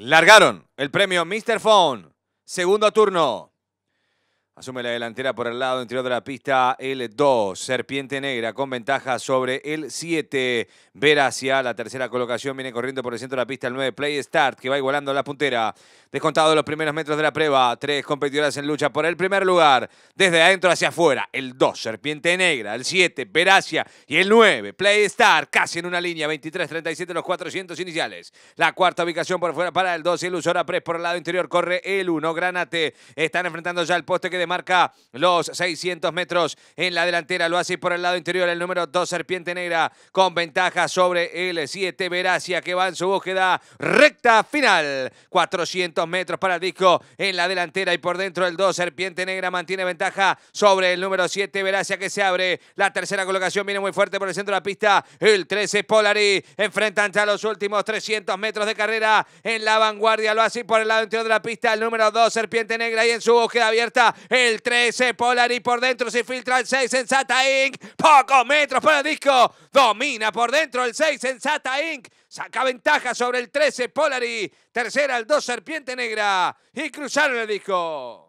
Largaron el premio Mr. Phone. Segundo turno. Asume la delantera por el lado interior de la pista el 2, Serpiente Negra con ventaja sobre el 7. Veracia, la tercera colocación, viene corriendo por el centro de la pista el 9, Play Start, que va igualando la puntera. Descontado los primeros metros de la prueba, tres competidoras en lucha por el primer lugar. Desde adentro hacia afuera, el 2, Serpiente Negra, el 7, Veracia y el 9, Play Start, casi en una línea, 23-37 los 400 iniciales. La cuarta ubicación por fuera para el 2, Ilusora Press por el lado interior, corre el 1, Granate. Están enfrentando ya el poste que de marca los 600 metros en la delantera. Lo hace por el lado interior el número 2, Serpiente Negra, con ventaja sobre el 7, Veracia, que va en su búsqueda recta final. 400 metros para el disco en la delantera y por dentro el 2, Serpiente Negra mantiene ventaja sobre el número 7, Veracia, que se abre. La tercera colocación viene muy fuerte por el centro de la pista. El 13, Polari, enfrentante a los últimos 300 metros de carrera en la vanguardia. Lo hace por el lado interior de la pista el número 2, Serpiente Negra, y en su búsqueda abierta. El 13 Polari por dentro se filtra el 6 en Sata Inc. Pocos metros para el disco. Domina por dentro el 6 en Sata Inc. Saca ventaja sobre el 13 Polari. Tercera el 2 Serpiente Negra. Y cruzaron el disco.